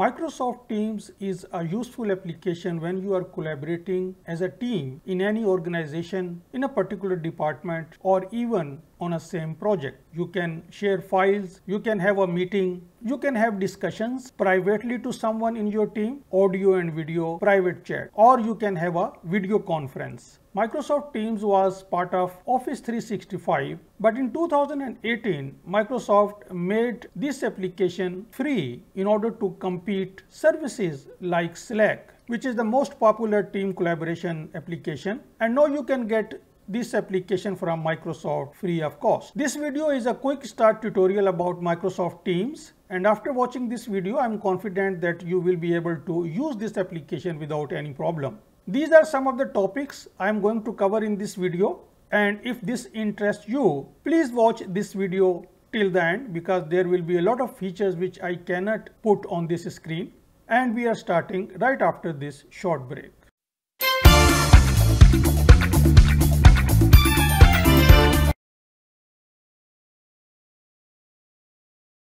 Microsoft Teams is a useful application when you are collaborating as a team in any organization, in a particular department, or even on a same project. You can share files, you can have a meeting, you can have discussions privately to someone in your team, audio and video, private chat, or you can have a video conference. Microsoft Teams was part of Office 365, but in 2018, Microsoft made this application free in order to compete services like Slack, which is the most popular team collaboration application. And now you can get this application from Microsoft free of cost. This video is a quick start tutorial about Microsoft Teams and after watching this video I'm confident that you will be able to use this application without any problem. These are some of the topics I am going to cover in this video and if this interests you, please watch this video till the end because there will be a lot of features which I cannot put on this screen and we are starting right after this short break.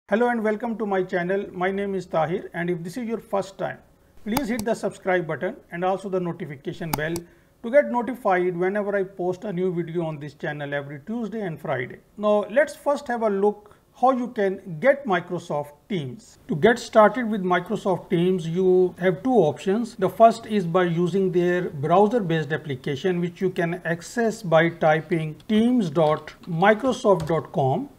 Hello and welcome to my channel. My name is Tahir and if this is your first time Please hit the subscribe button and also the notification bell to get notified whenever I post a new video on this channel every Tuesday and Friday. Now let's first have a look how you can get Microsoft Teams. To get started with Microsoft Teams, you have two options. The first is by using their browser-based application, which you can access by typing teams.microsoft.com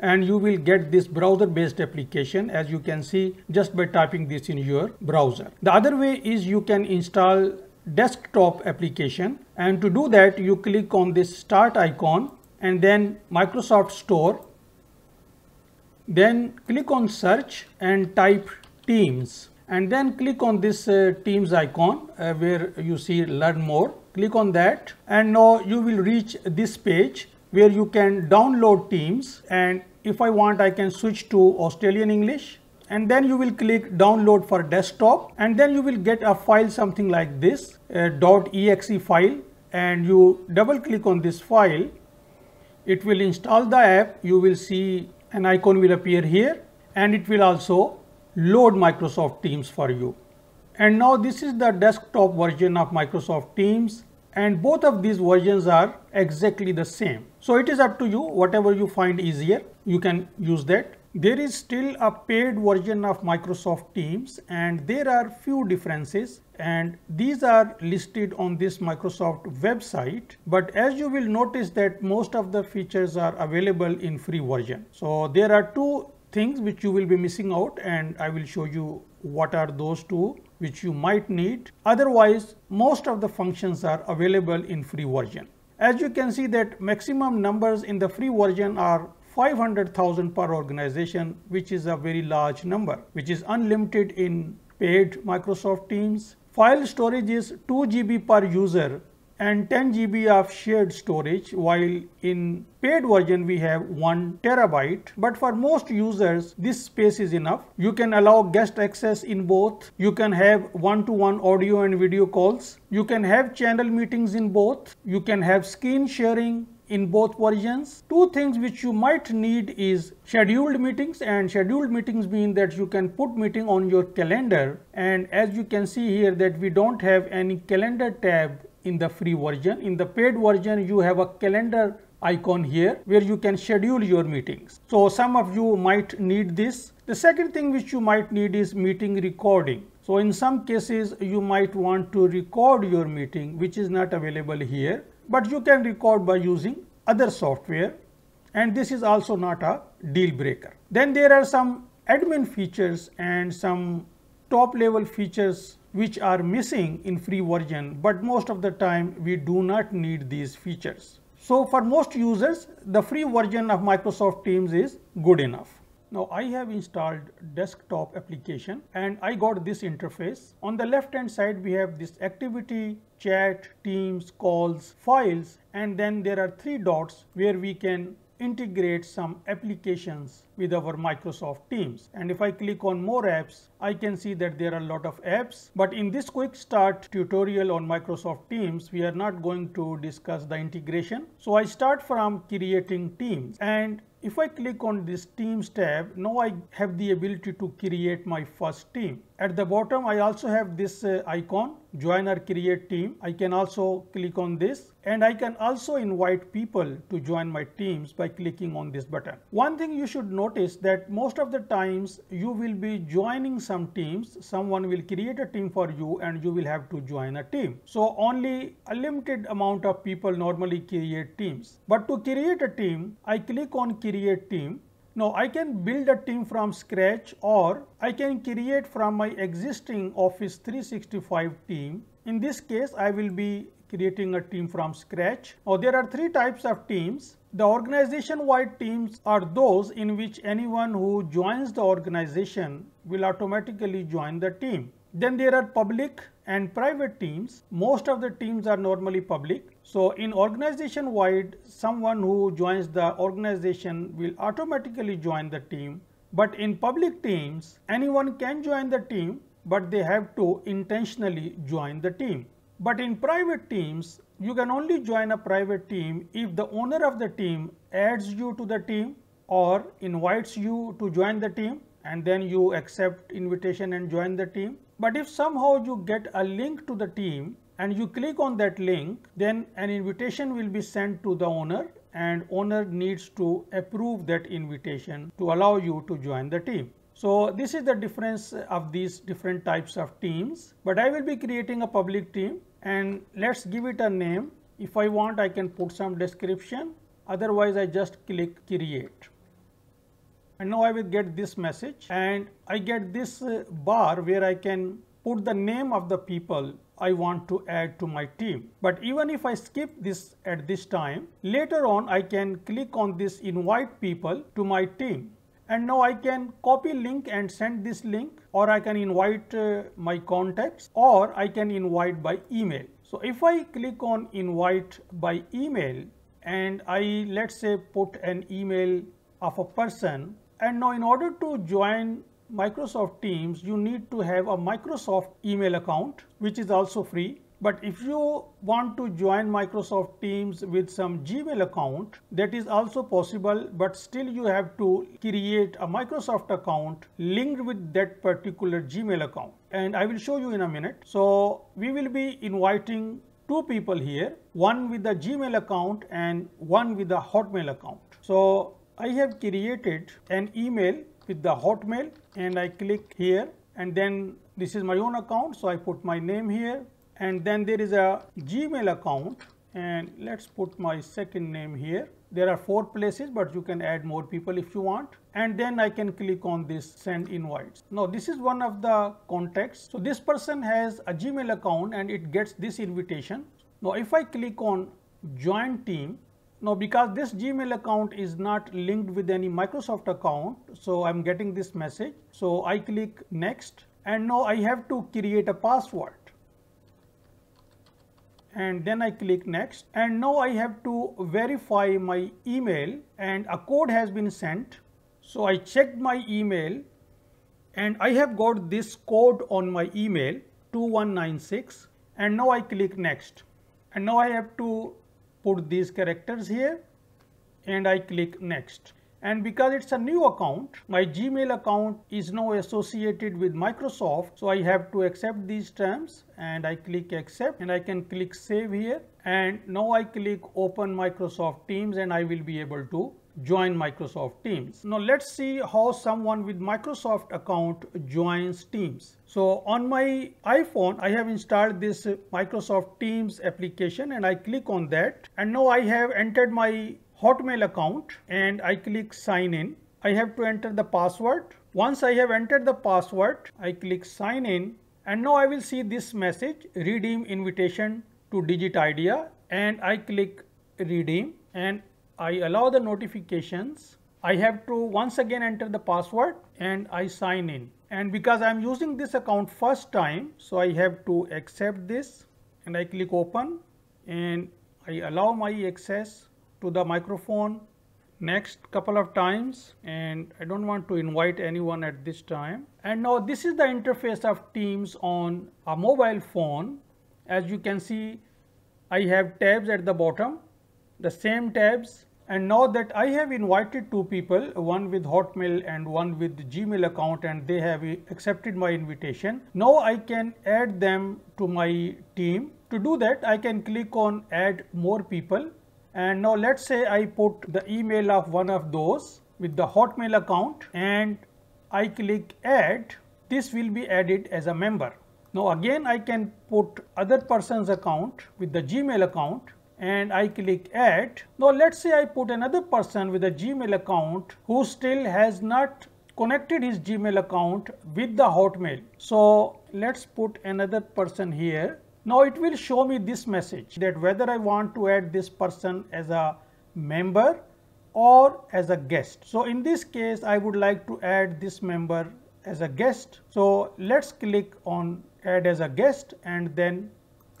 and you will get this browser based application as you can see just by typing this in your browser. The other way is you can install desktop application and to do that you click on this start icon and then Microsoft Store. Then click on search and type Teams and then click on this uh, Teams icon uh, where you see learn more. Click on that and now you will reach this page where you can download Teams and if I want I can switch to Australian English and then you will click download for desktop and then you will get a file something like this .exe file and you double click on this file it will install the app you will see an icon will appear here and it will also load Microsoft Teams for you and now this is the desktop version of Microsoft Teams and both of these versions are exactly the same so it is up to you whatever you find easier you can use that. There is still a paid version of Microsoft Teams and there are few differences and these are listed on this Microsoft website but as you will notice that most of the features are available in free version. So there are two things which you will be missing out and I will show you what are those two which you might need. Otherwise most of the functions are available in free version. As you can see that maximum numbers in the free version are 500,000 per organization, which is a very large number, which is unlimited in paid Microsoft Teams. File storage is 2 GB per user and 10 GB of shared storage while in paid version we have 1 terabyte but for most users this space is enough you can allow guest access in both you can have one-to-one -one audio and video calls you can have channel meetings in both you can have screen sharing in both versions. Two things which you might need is scheduled meetings and scheduled meetings mean that you can put meeting on your calendar and as you can see here that we don't have any calendar tab in the free version. In the paid version you have a calendar icon here where you can schedule your meetings. So some of you might need this. The second thing which you might need is meeting recording. So in some cases you might want to record your meeting which is not available here but you can record by using other software and this is also not a deal breaker. Then there are some admin features and some top level features which are missing in free version but most of the time we do not need these features. So for most users the free version of Microsoft Teams is good enough. Now I have installed desktop application and I got this interface. On the left hand side we have this activity chat, teams, calls, files, and then there are three dots where we can integrate some applications with our Microsoft Teams. And if I click on more apps, I can see that there are a lot of apps. But in this quick start tutorial on Microsoft Teams, we are not going to discuss the integration. So I start from creating Teams and if I click on this Teams tab, now I have the ability to create my first team. At the bottom I also have this uh, icon join or create team. I can also click on this and I can also invite people to join my teams by clicking on this button. One thing you should notice that most of the times you will be joining some teams. Someone will create a team for you and you will have to join a team. So only a limited amount of people normally create teams. But to create a team, I click on create team now I can build a team from scratch or I can create from my existing Office 365 team. In this case, I will be creating a team from scratch. Now there are three types of teams. The organization-wide teams are those in which anyone who joins the organization will automatically join the team. Then there are public and private teams. Most of the teams are normally public. So in organization wide, someone who joins the organization will automatically join the team. But in public teams, anyone can join the team, but they have to intentionally join the team. But in private teams, you can only join a private team if the owner of the team adds you to the team or invites you to join the team and then you accept invitation and join the team but if somehow you get a link to the team and you click on that link, then an invitation will be sent to the owner and owner needs to approve that invitation to allow you to join the team. So this is the difference of these different types of teams, but I will be creating a public team and let's give it a name. If I want, I can put some description. Otherwise, I just click create and now I will get this message and I get this uh, bar where I can put the name of the people I want to add to my team. But even if I skip this at this time, later on I can click on this invite people to my team. And now I can copy link and send this link or I can invite uh, my contacts or I can invite by email. So if I click on invite by email and I let's say put an email of a person and now in order to join Microsoft Teams, you need to have a Microsoft email account, which is also free. But if you want to join Microsoft Teams with some Gmail account, that is also possible, but still you have to create a Microsoft account linked with that particular Gmail account. And I will show you in a minute. So we will be inviting two people here, one with the Gmail account and one with the Hotmail account. So I have created an email with the Hotmail and I click here and then this is my own account. So I put my name here and then there is a Gmail account and let's put my second name here. There are four places, but you can add more people if you want. And then I can click on this send invites. Now this is one of the contacts. So this person has a Gmail account and it gets this invitation. Now if I click on join team, now, because this Gmail account is not linked with any Microsoft account, so I'm getting this message. So I click next and now I have to create a password and then I click next and now I have to verify my email and a code has been sent. So I checked my email and I have got this code on my email 2196 and now I click next and now I have to put these characters here and I click next. And because it's a new account, my Gmail account is now associated with Microsoft. So I have to accept these terms and I click accept and I can click save here. And now I click open Microsoft Teams and I will be able to join Microsoft Teams. Now let's see how someone with Microsoft account joins Teams. So on my iPhone, I have installed this Microsoft Teams application and I click on that. And now I have entered my Hotmail account and I click sign in. I have to enter the password. Once I have entered the password, I click sign in and now I will see this message redeem invitation to digit idea and I click redeem and I allow the notifications. I have to once again enter the password and I sign in. And because I'm using this account first time, so I have to accept this and I click open and I allow my access to the microphone next couple of times and I don't want to invite anyone at this time. And now this is the interface of Teams on a mobile phone. As you can see, I have tabs at the bottom the same tabs and now that I have invited two people, one with Hotmail and one with Gmail account and they have accepted my invitation. Now I can add them to my team. To do that, I can click on add more people. And now let's say I put the email of one of those with the Hotmail account and I click add. This will be added as a member. Now again I can put other person's account with the Gmail account and I click add. Now let's say I put another person with a Gmail account who still has not connected his Gmail account with the Hotmail. So let's put another person here. Now it will show me this message that whether I want to add this person as a member or as a guest. So in this case, I would like to add this member as a guest. So let's click on add as a guest and then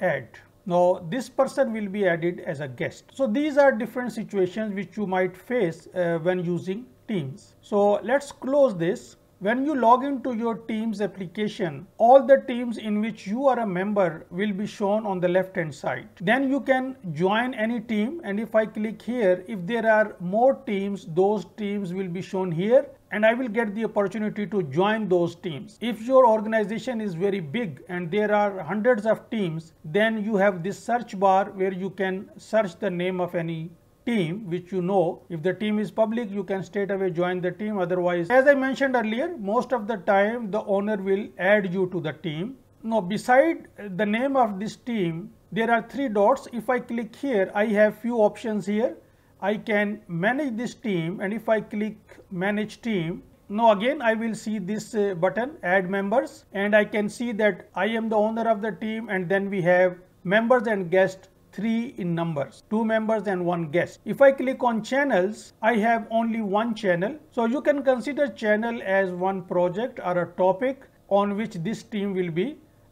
add. Now this person will be added as a guest. So these are different situations which you might face uh, when using Teams. So let's close this. When you log into your Teams application, all the teams in which you are a member will be shown on the left hand side. Then you can join any team and if I click here, if there are more teams, those teams will be shown here and I will get the opportunity to join those teams. If your organization is very big and there are hundreds of teams, then you have this search bar where you can search the name of any team which you know if the team is public you can straight away join the team otherwise as i mentioned earlier most of the time the owner will add you to the team now beside the name of this team there are three dots if i click here i have few options here I can manage this team and if I click manage team now again I will see this uh, button add members and I can see that I am the owner of the team and then we have members and guests three in numbers two members and one guest if i click on channels i have only one channel so you can consider channel as one project or a topic on which this team will be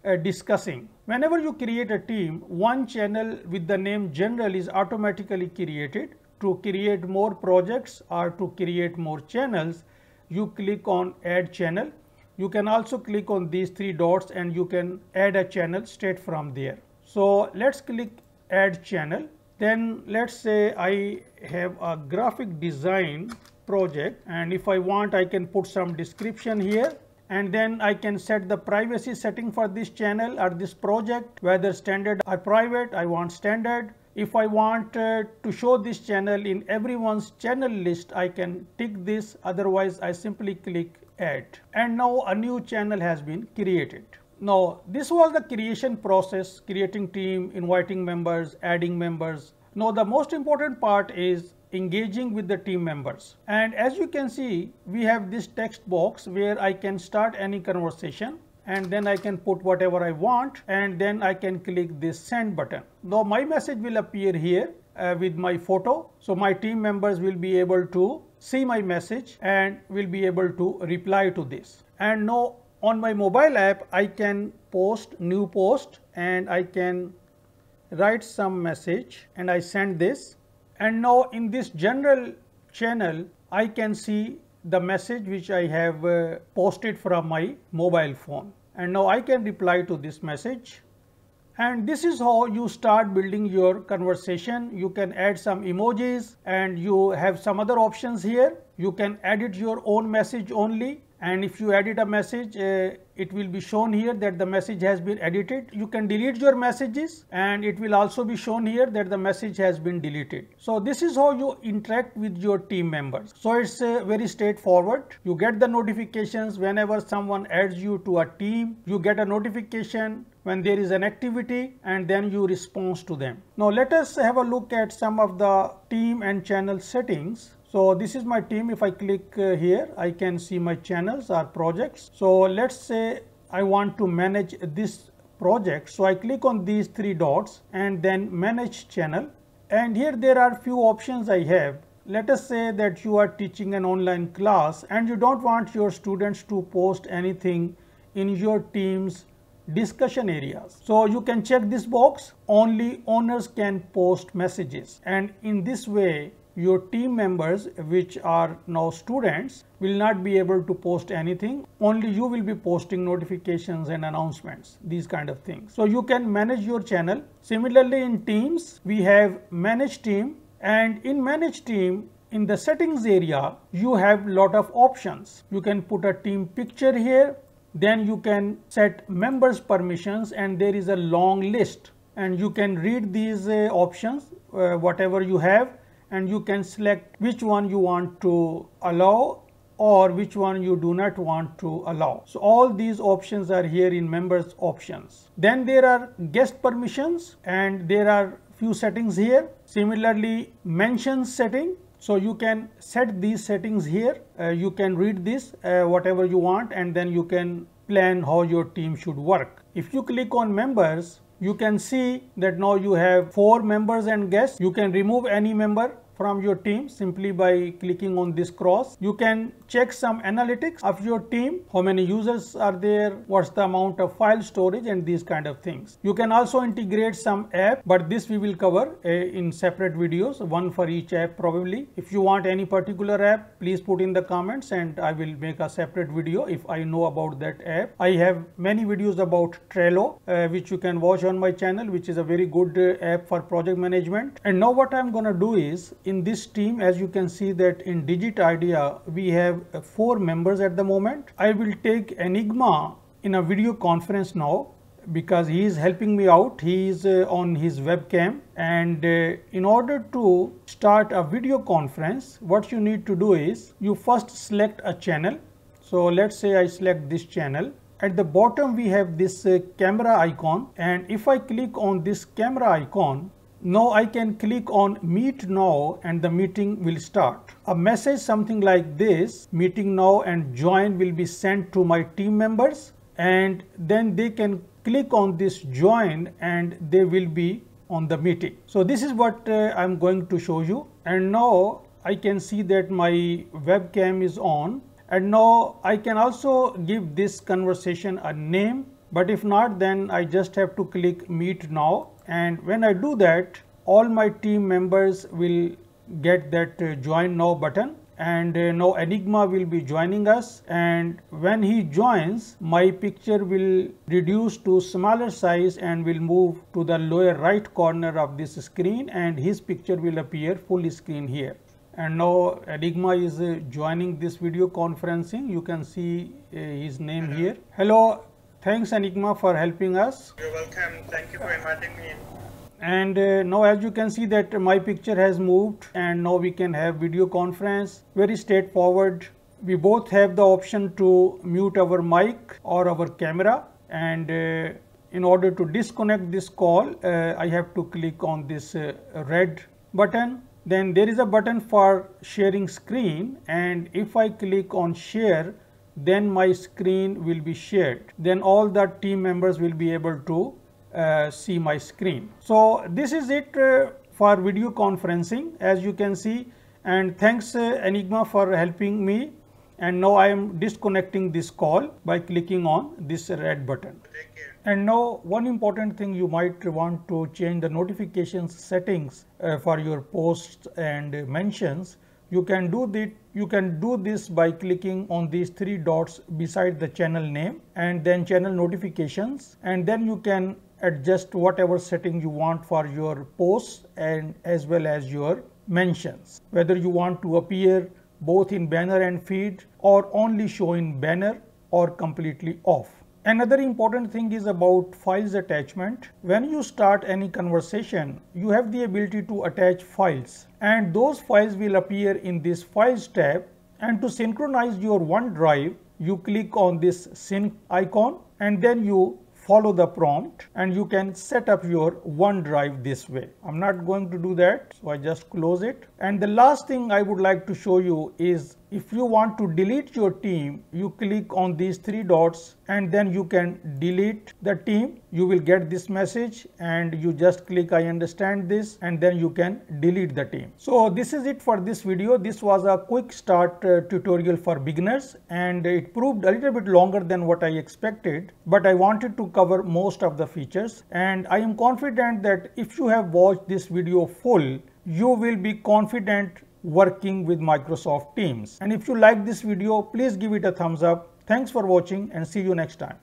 uh, discussing whenever you create a team one channel with the name general is automatically created to create more projects or to create more channels, you click on add channel. You can also click on these three dots and you can add a channel straight from there. So let's click add channel. Then let's say I have a graphic design project and if I want I can put some description here and then I can set the privacy setting for this channel or this project whether standard or private I want standard if I want uh, to show this channel in everyone's channel list, I can tick this, otherwise I simply click add. And now a new channel has been created. Now this was the creation process, creating team, inviting members, adding members. Now the most important part is engaging with the team members. And as you can see, we have this text box where I can start any conversation and then I can put whatever I want and then I can click this send button. Now my message will appear here uh, with my photo. So my team members will be able to see my message and will be able to reply to this. And now on my mobile app, I can post new post and I can write some message and I send this. And now in this general channel, I can see the message which I have uh, posted from my mobile phone. And now I can reply to this message. And this is how you start building your conversation. You can add some emojis and you have some other options here. You can edit your own message only and if you edit a message uh, it will be shown here that the message has been edited you can delete your messages and it will also be shown here that the message has been deleted so this is how you interact with your team members so it's uh, very straightforward you get the notifications whenever someone adds you to a team you get a notification when there is an activity and then you respond to them now let us have a look at some of the team and channel settings so this is my team. If I click uh, here, I can see my channels or projects. So let's say I want to manage this project. So I click on these three dots and then manage channel. And here there are few options I have. Let us say that you are teaching an online class and you don't want your students to post anything in your team's discussion areas. So you can check this box, only owners can post messages. And in this way, your team members which are now students will not be able to post anything only you will be posting notifications and announcements these kind of things so you can manage your channel similarly in teams we have manage team and in manage team in the settings area you have lot of options you can put a team picture here then you can set members permissions and there is a long list and you can read these uh, options uh, whatever you have and you can select which one you want to allow or which one you do not want to allow. So all these options are here in members options. Then there are guest permissions and there are few settings here. Similarly mentions setting so you can set these settings here. Uh, you can read this uh, whatever you want and then you can plan how your team should work. If you click on members, you can see that now you have four members and guests. You can remove any member from your team simply by clicking on this cross. You can check some analytics of your team, how many users are there, what's the amount of file storage and these kind of things. You can also integrate some app, but this we will cover uh, in separate videos, one for each app probably. If you want any particular app, please put in the comments and I will make a separate video if I know about that app. I have many videos about Trello, uh, which you can watch on my channel, which is a very good uh, app for project management. And now what I'm going to do is, in this team as you can see that in digit idea we have four members at the moment i will take enigma in a video conference now because he is helping me out he is uh, on his webcam and uh, in order to start a video conference what you need to do is you first select a channel so let's say i select this channel at the bottom we have this uh, camera icon and if i click on this camera icon now I can click on meet now and the meeting will start. A message something like this meeting now and join will be sent to my team members and then they can click on this join and they will be on the meeting. So this is what uh, I'm going to show you and now I can see that my webcam is on and now I can also give this conversation a name but if not then I just have to click meet now and when I do that all my team members will get that uh, join now button and uh, now Enigma will be joining us and when he joins my picture will reduce to smaller size and will move to the lower right corner of this screen and his picture will appear full screen here. And now Enigma is uh, joining this video conferencing. You can see uh, his name here. Hello Thanks Enigma for helping us. You're welcome. Thank you for inviting me. And uh, now as you can see that my picture has moved and now we can have video conference. Very straightforward. We both have the option to mute our mic or our camera and uh, in order to disconnect this call uh, I have to click on this uh, red button then there is a button for sharing screen and if I click on share then my screen will be shared. Then all the team members will be able to uh, see my screen. So this is it uh, for video conferencing as you can see and thanks uh, Enigma for helping me and now I am disconnecting this call by clicking on this red button. And now one important thing you might want to change the notifications settings uh, for your posts and mentions. You can do you can do this by clicking on these three dots beside the channel name and then channel notifications and then you can adjust whatever setting you want for your posts and as well as your mentions whether you want to appear both in banner and feed or only show in banner or completely off Another important thing is about files attachment. When you start any conversation, you have the ability to attach files and those files will appear in this files tab and to synchronize your OneDrive, you click on this sync icon and then you follow the prompt and you can set up your OneDrive this way. I'm not going to do that. So I just close it and the last thing I would like to show you is if you want to delete your team, you click on these three dots and then you can delete the team. You will get this message and you just click I understand this and then you can delete the team. So this is it for this video. This was a quick start uh, tutorial for beginners and it proved a little bit longer than what I expected, but I wanted to cover most of the features and I am confident that if you have watched this video full, you will be confident working with Microsoft Teams. And if you like this video, please give it a thumbs up. Thanks for watching and see you next time.